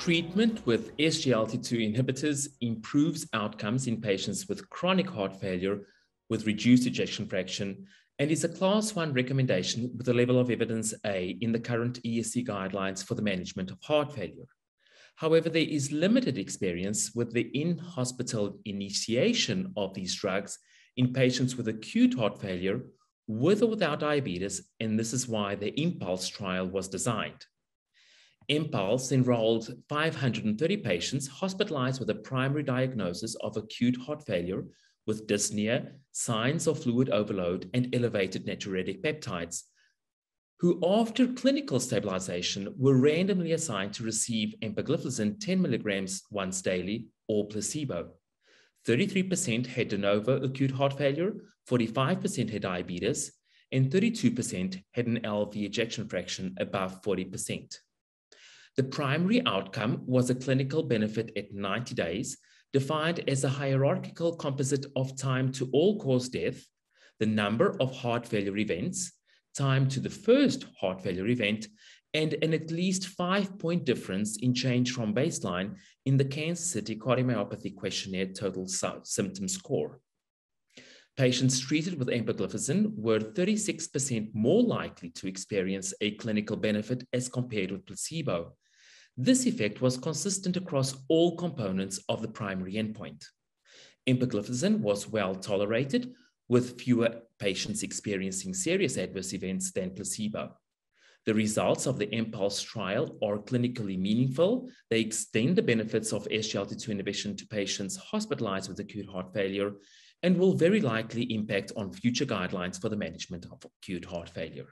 Treatment with SGLT2 inhibitors improves outcomes in patients with chronic heart failure with reduced ejection fraction and is a class 1 recommendation with a level of evidence A in the current ESC guidelines for the management of heart failure. However, there is limited experience with the in-hospital initiation of these drugs in patients with acute heart failure with or without diabetes, and this is why the IMPULSE trial was designed. Impulse enrolled 530 patients hospitalized with a primary diagnosis of acute heart failure with dyspnea, signs of fluid overload, and elevated natriuretic peptides, who, after clinical stabilization, were randomly assigned to receive empagliflozin 10 milligrams once daily or placebo. 33% had de novo acute heart failure, 45% had diabetes, and 32% had an LV ejection fraction above 40%. The primary outcome was a clinical benefit at 90 days, defined as a hierarchical composite of time to all cause death, the number of heart failure events, time to the first heart failure event, and an at least five point difference in change from baseline in the Kansas City Cardiomyopathy Questionnaire Total Symptom Score. Patients treated with empagliflozin were 36% more likely to experience a clinical benefit as compared with placebo. This effect was consistent across all components of the primary endpoint. Empagliflozin was well tolerated, with fewer patients experiencing serious adverse events than placebo. The results of the impulse trial are clinically meaningful. They extend the benefits of SGLT2 inhibition to patients hospitalized with acute heart failure and will very likely impact on future guidelines for the management of acute heart failure.